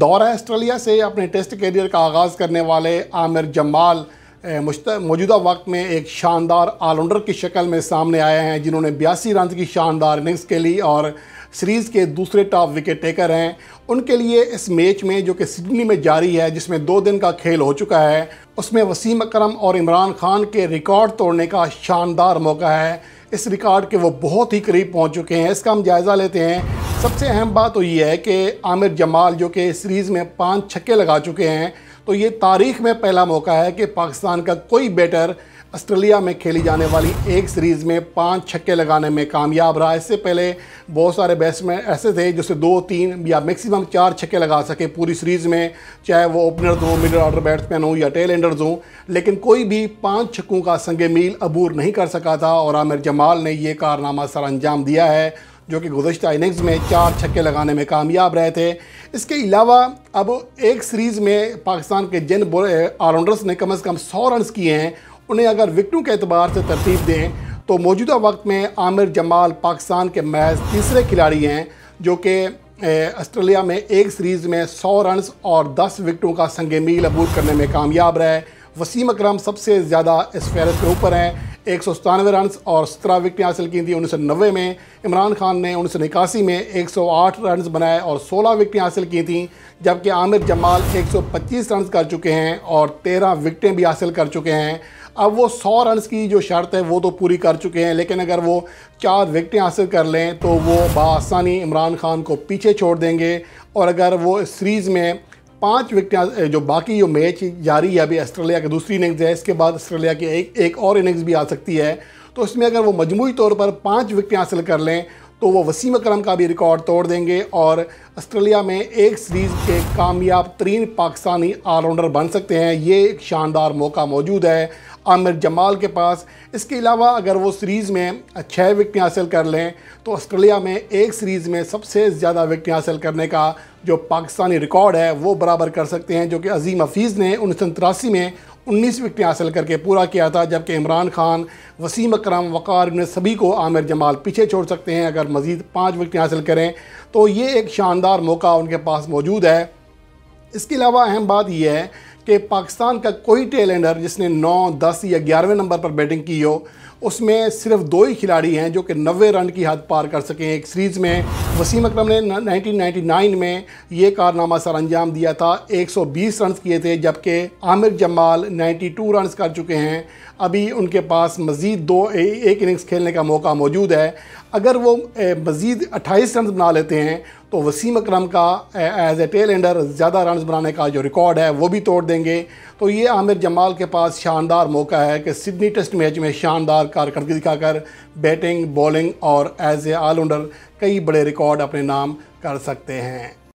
दौरा ऑस्ट्रेलिया से अपने टेस्ट करियर का आगाज़ करने वाले आमिर जमाल मौजूदा वक्त में एक शानदार ऑलराउंडर की शक्ल में सामने आए हैं जिन्होंने बयासी रन की शानदार इनिंग्स खेली और सीरीज़ के दूसरे टॉप विकेट टेकर हैं उनके लिए इस मैच में जो कि सिडनी में जारी है जिसमें दो दिन का खेल हो चुका है उसमें वसीम अकरम और इमरान खान के रिकॉर्ड तोड़ने का शानदार मौका है इस रिकॉर्ड के वो बहुत ही करीब पहुंच चुके हैं इसका हम जायज़ा लेते हैं सबसे अहम बात तो ये है कि आमिर जमाल जो कि सीरीज़ में पाँच छक्के लगा चुके हैं तो ये तारीख में पहला मौका है कि पाकिस्तान का कोई बैटर ऑस्ट्रेलिया में खेली जाने वाली एक सीरीज़ में पांच छक्के लगाने में कामयाब रहा इससे पहले बहुत सारे बैट्समैन ऐसे थे जिससे दो तीन या मैक्सिमम चार छक्के लगा सके पूरी सीरीज़ में चाहे वो ओपनर हों मिडल ऑर्डर बैट्समैन हों या टेल एंडर्स हों लेकिन कोई भी पाँच छक्कों का संग मील अबूर नहीं कर सका था और आमिर जमाल ने ये कारनामा सर अंजाम दिया है जो कि गुजशत इनिंग्स में चार छक्के लगाने में कामयाब रहे थे इसके अलावा अब एक सीरीज़ में पाकिस्तान के जिन ऑलराउंडर्स ने कम अज़ कम सौ रन किए हैं उन्हें अगर विकटों के अतबार से तरतीब दें तो मौजूदा वक्त में आमिर जमाल पाकिस्तान के महज तीसरे खिलाड़ी हैं जो कि ऑस्ट्रेलिया में एक सीरीज़ में सौ रन और दस विकटों का संग मील अबूर करने में कामयाब रहे वसीम अकरम सबसे ज़्यादा इस फहरस्त के ऊपर हैं एक सौ सतानवे रन और सत्रह विकटें हासिल की थी उन्नीस में इमरान खान ने उन्नीस में एक आठ रन बनाए और सोलह विकटें हासिल की थी जबकि आमिर जमाल एक पच्चीस रन कर चुके हैं और तेरह विकटें भी हासिल कर चुके हैं अब वो 100 रन की जो शर्त है वो तो पूरी कर चुके हैं लेकिन अगर वो चार विकटें हासिल कर लें तो वो बसानी इमरान खान को पीछे छोड़ देंगे और अगर वो इस सीरीज़ में पांच विकेट जो बाकी जो मैच जारी है अभी ऑस्ट्रेलिया की दूसरी इनिंग्स है इसके बाद ऑस्ट्रेलिया की एक एक और इनिंग्स भी आ सकती है तो इसमें अगर वो मजमूरी तौर पर पाँच विकटें हासिल कर लें तो वो वसीम अक्रम का भी रिकॉर्ड तोड़ देंगे और ऑस्ट्रेलिया में एक सीरीज़ के कामयाब तरीन पाकिस्तानी ऑलराउंडर बन सकते हैं ये एक शानदार मौका मौजूद है आमिर जमाल के पास इसके अलावा अगर वो सीरीज़ में छः विकटें हासिल कर लें तो ऑस्ट्रेलिया में एक सीरीज़ में सबसे ज़्यादा विकटें हासिल करने का जो पाकिस्तानी रिकॉर्ड है वो बराबर कर सकते हैं जो कि अजीम हफीज़ ने उन्नीस में उन्नीस विकटें हासिल करके पूरा किया था जबकि इमरान खान वसीम अकरम वक़ार ने सभी को आमिर जमाल पीछे छोड़ सकते हैं अगर मज़ीद पाँच विकटें हासिल करें तो ये एक शानदार मौका उनके पास मौजूद है इसके अलावा अहम बात यह है कि पाकिस्तान का कोई टेलेंडर जिसने 9, 10 या ग्यारहवें नंबर पर बैटिंग की हो उसमें सिर्फ दो ही खिलाड़ी हैं जो कि नबे रन की हद पार कर सकें एक सीरीज़ में वसीम अकरम ने 1999 में ये कारनामा सर अंजाम दिया था 120 रन किए थे जबकि आमिर जमाल 92 रन कर चुके हैं अभी उनके पास मज़ीद दो ए, एक इनिंग्स खेलने का मौका मौजूद है अगर वो मज़ीद 28 रन बना लेते हैं तो वसीम अक्रम का एज ए टेल एंडर ज़्यादा रन बनाने का जो रिकॉर्ड है वो भी तोड़ देंगे तो ये आमिर जमाल के पास शानदार मौका है कि सिडनी टेस्ट मैच में शानदार कारकर्दगी दिखाकर बैटिंग बॉलिंग और एज ए ऑलराउंडर कई बड़े रिकॉर्ड अपने नाम कर सकते हैं